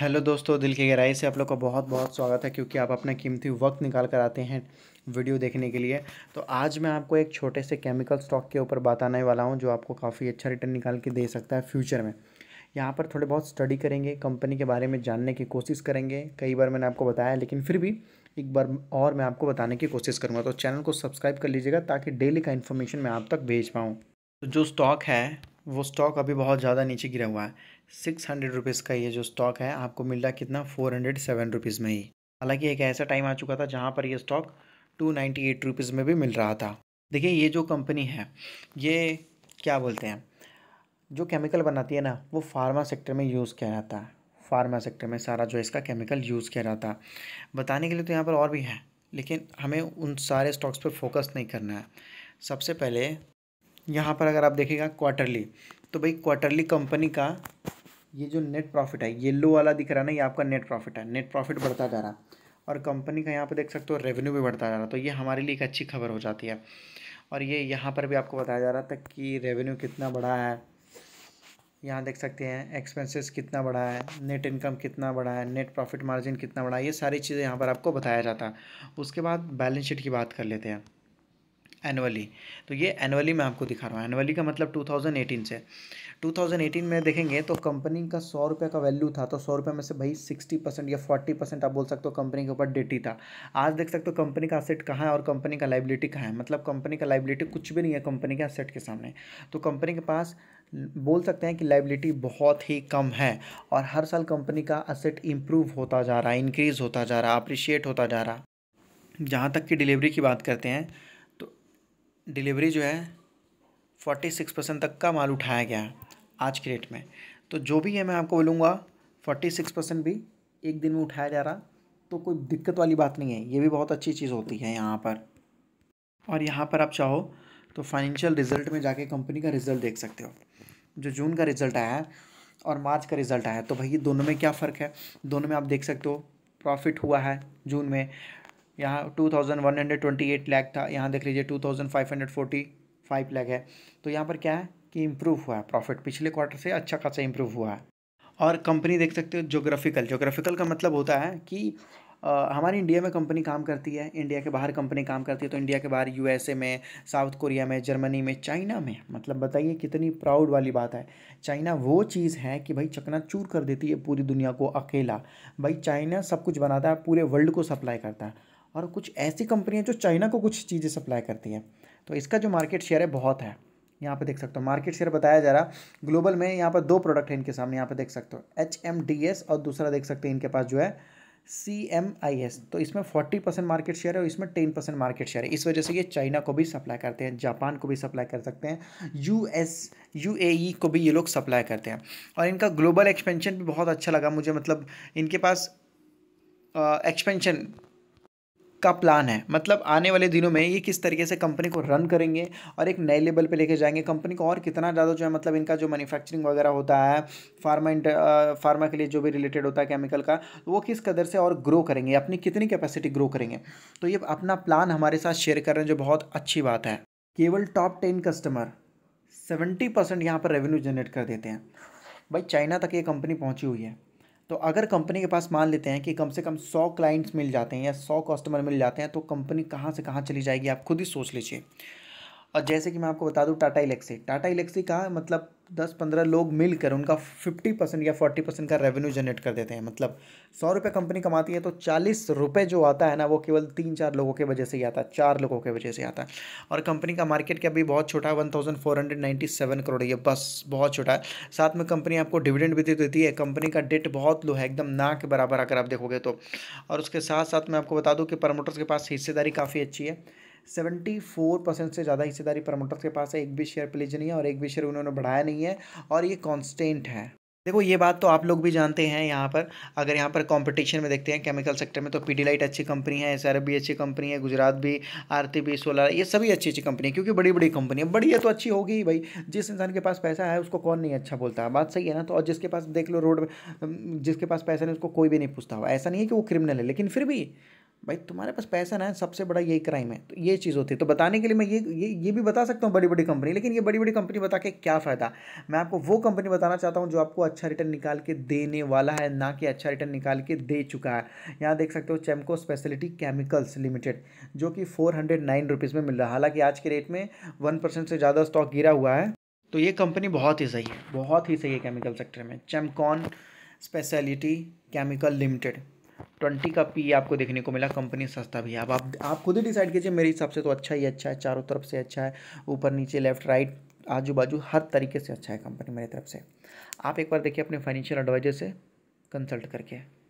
hello दोस्तों दिल की गहराई से आप लोग का बहुत बहुत स्वागत है क्योंकि आप अपना कीमती वक्त निकाल कर आते हैं वीडियो देखने के लिए तो आज मैं आपको एक छोटे से केमिकल स्टॉक के ऊपर बात आने वाला हूं जो आपको काफ़ी अच्छा रिटर्न निकाल के दे सकता है फ्यूचर में यहाँ पर थोड़े बहुत स्टडी करेंगे कंपनी के बारे में जानने की कोशिश करेंगे कई बार मैंने आपको बताया लेकिन फिर भी एक बार और मैं आपको बताने की कोशिश करूँगा तो चैनल को सब्सक्राइब कर लीजिएगा ताकि डेली का इन्फॉर्मेशन मैं आप तक भेज पाऊँ तो जो स्टॉक है वो स्टॉक अभी बहुत ज़्यादा नीचे गिरा हुआ है सिक्स हंड्रेड रुपीज़ का ये जो स्टॉक है आपको मिल रहा कितना फोर हंड्रेड सेवन रुपीज़ में ही हालांकि एक ऐसा टाइम आ चुका था जहाँ पर ये stock two ninety eight rupees में भी मिल रहा था देखिए ये जो कंपनी है ये क्या बोलते हैं जो केमिकल बनाती है ना वो फार्मा सेक्टर में यूज़ किया जाता है फार्मा सेक्टर में सारा जो इसका केमिकल यूज़ किया जाता है बताने के लिए तो यहाँ पर और भी है लेकिन हमें उन सारे स्टॉक्स पर फोकस नहीं करना है सबसे पहले यहाँ पर अगर आप देखिएगा क्वार्टरली तो भाई क्वार्टरली कंपनी का ये जो नेट प्रॉफिट है येल्लो वाला दिख रहा है ना ये आपका नेट प्रॉफिट है नेट प्रॉफिट बढ़ता जा रहा और कंपनी का यहाँ पर देख सकते हो रेवेन्यू भी बढ़ता जा रहा तो ये हमारे लिए एक अच्छी खबर हो जाती है और ये यहाँ पर भी आपको बताया जा रहा था कि रेवेन्यू कितना बढ़ा है यहाँ देख सकते हैं एक्सपेंसेस कितना बढ़ा है नेट इनकम कितना बढ़ा है नेट प्रॉफिट मार्जिन कितना बढ़ा है ये सारी चीज़ें यहाँ पर आपको बताया जाता है उसके बाद बैलेंस शीट की बात कर लेते हैं एनुअली तो ये एनुअली मैं आपको दिखा रहा हूँ एनुअली का मतलब 2018 से 2018 में देखेंगे तो कंपनी का सौ रुपये का वैल्यू था तो सौ रुपये में से भाई 60 परसेंट या 40 परसेंट आप बोल सकते हो कंपनी के ऊपर डेटी था आज देख सकते हो कंपनी का असेट कहाँ है और कंपनी का लाइबिलिटी कहाँ है मतलब कंपनी का लाइबिलिटी कुछ भी नहीं है कंपनी के असेट के सामने तो कंपनी के पास बोल सकते हैं कि लाइबिलिटी बहुत ही कम है और हर साल कंपनी का असेट इम्प्रूव होता जा रहा है इंक्रीज़ होता जा रहा है अप्रिशिएट होता जा रहा जहाँ तक कि डिलीवरी की बात करते हैं डिलीवरी जो है फोर्टी सिक्स परसेंट तक का माल उठाया गया है आज के रेट में तो जो भी है मैं आपको बोलूँगा फोर्टी सिक्स परसेंट भी एक दिन में उठाया जा रहा तो कोई दिक्कत वाली बात नहीं है ये भी बहुत अच्छी चीज़ होती है यहाँ पर और यहाँ पर आप चाहो तो फाइनेंशियल रिजल्ट में जाके कंपनी का रिजल्ट देख सकते हो जो जून का रिजल्ट आया है और मार्च का रिजल्ट आया है तो भाई दोनों में क्या फ़र्क है दोनों में आप देख सकते हो प्रॉफिट हुआ है जून में यहाँ two thousand one hundred twenty eight lakh था यहाँ देख लीजिए two thousand five hundred forty five lakh है तो यहाँ पर क्या है कि इम्प्रूव हुआ है प्रॉफिट पिछले क्वार्टर से अच्छा खासा इम्प्रूव हुआ है और कंपनी देख सकते हो जोग्राफिकल जोग्राफिकल का मतलब होता है कि हमारी इंडिया में कंपनी काम करती है इंडिया के बाहर कंपनी काम करती है तो इंडिया के बाहर यू में साउथ कोरिया में जर्मनी में चाइना में मतलब बताइए कितनी प्राउड वाली बात है चाइना वो चीज़ है कि भाई चूर कर देती है पूरी दुनिया को अकेला भाई चाइना सब कुछ बनाता है पूरे वर्ल्ड को सप्लाई करता है और कुछ ऐसी कंपनियाँ जो चाइना को कुछ चीज़ें सप्लाई करती हैं तो इसका जो मार्केट शेयर है बहुत है यहाँ पे देख सकते हो मार्केट शेयर बताया जा रहा ग्लोबल में यहाँ पर दो प्रोडक्ट हैं इनके सामने यहाँ पे देख सकते हो एच एम डी एस और दूसरा देख सकते हैं इनके पास जो है सी एम आई एस तो इसमें फोर्टी परसेंट मार्केट शेयर है और इसमें टेन परसेंट मार्केट शेयर है इस वजह से ये चाइना को भी सप्लाई करते हैं जापान को भी सप्लाई कर सकते हैं U S U A E को भी ये लोग सप्लाई करते हैं और इनका ग्लोबल एक्सपेंशन भी बहुत अच्छा लगा मुझे मतलब इनके पास एक्सपेंशन का प्लान है मतलब आने वाले दिनों में ये किस तरीके से कंपनी को रन करेंगे और एक नए लेवल पे लेके जाएंगे कंपनी को और कितना ज़्यादा जो है मतलब इनका जो मैन्युफैक्चरिंग वगैरह होता है फार्मा फार्मा के लिए जो भी रिलेटेड होता है केमिकल का वो किस कदर से और ग्रो करेंगे अपनी कितनी कैपेसिटी ग्रो करेंगे तो ये अपना प्लान हमारे साथ शेयर कर रहे हैं जो बहुत अच्छी बात है केवल top ten customer seventy percent यहाँ पर रेवेन्यू जनरेट कर देते हैं भाई चाइना तक ये कंपनी पहुँची हुई है तो अगर कंपनी के पास मान लेते हैं कि कम से कम सौ क्लाइंट्स मिल जाते हैं या सौ कस्टमर मिल जाते हैं तो कंपनी कहाँ से कहाँ चली जाएगी आप खुद ही सोच लीजिए और जैसे कि मैं आपको बता दूं टाटा इलेक्सी टाटा इलेक्सी का मतलब दस पंद्रह लोग मिलकर उनका फिफ्टी परसेंट या फोर्टी परसेंट का रेवेन्यू जनरेट कर देते हैं मतलब सौ रुपये कंपनी कमाती है तो चालीस रुपये जो आता है ना वो केवल तीन चार लोगों के वजह से ही आता है चार लोगों के वजह से आता है और कंपनी का मार्केट कैप भी बहुत छोटा है one thousand four hundred ninety seven crore ये बस बहुत छोटा है साथ में कंपनी आपको डिविडेंड भी देती है कंपनी का डेट बहुत लो है एकदम ना के बराबर अगर आप देखोगे तो और उसके साथ साथ मैं आपको बता दूँ कि प्रमोटर्स के पास हिस्सेदारी काफ़ी अच्छी है सेवेंटी फोर परसेंट से ज़्यादा हिस्सेदारी प्रमोटर्स के पास है एक भी शेयर प्लेज नहीं है और एक भी शेयर उन्होंने बढ़ाया नहीं है और ये कॉन्स्टेंट है देखो ये बात तो आप लोग भी जानते हैं यहाँ पर अगर यहाँ पर कंपटीशन में देखते हैं केमिकल सेक्टर में तो पीडीलाइट अच्छी कंपनी है एस भी अच्छी कंपनी है गुजरात भी आरती भी सोलर ये सभी अच्छी अच्छी कंपनी है क्योंकि बड़ी बड़ी कंपनी है बड़ी है तो अच्छी होगी ही भाई जिस इंसान के पास पैसा है उसको कौन नहीं अच्छा बोलता है बात सही है ना तो और जिसके पास देख लो रोड जिसके पास पैसा नहीं उसको कोई भी नहीं पूछता हुआ ऐसा नहीं है कि वो क्रिमिनल है लेकिन फिर भी भाई तुम्हारे पास पैसा ना है सबसे बड़ा यही क्राइम है तो ये चीज़ होती है तो बताने के लिए मैं ये ये ये भी बता सकता हूँ बड़ी बड़ी कंपनी लेकिन ये बड़ी बड़ी कंपनी बता के क्या फ़ायदा मैं आपको वो कंपनी बताना चाहता हूँ जो आपको अच्छा रिटर्न निकाल के देने वाला है ना कि अच्छा रिटर्न निकाल के दे चुका है यहाँ देख सकते हो चैमको स्पेशलिटी केमिकल्स लिमिटेड जो कि फोर हंड्रेड नाइन रुपीज़ में मिल रहा है हालांकि आज के रेट में वन परसेंट से ज़्यादा स्टॉक गिरा हुआ है तो ये कंपनी बहुत ही सही है बहुत ही सही है केमिकल सेक्टर में Chemcon speciality chemical limited twenty का पी आपको देखने को मिला कंपनी सस्ता भी अब आप आप खुद ही डिसाइड कीजिए मेरे हिसाब से तो अच्छा ही अच्छा है चारों तरफ से अच्छा है ऊपर नीचे लेफ्ट राइट आजू बाजू हर तरीके से अच्छा है कंपनी मेरी तरफ से आप एक बार देखिए अपने फाइनेंशियल एडवाइजर से कंसल्ट करके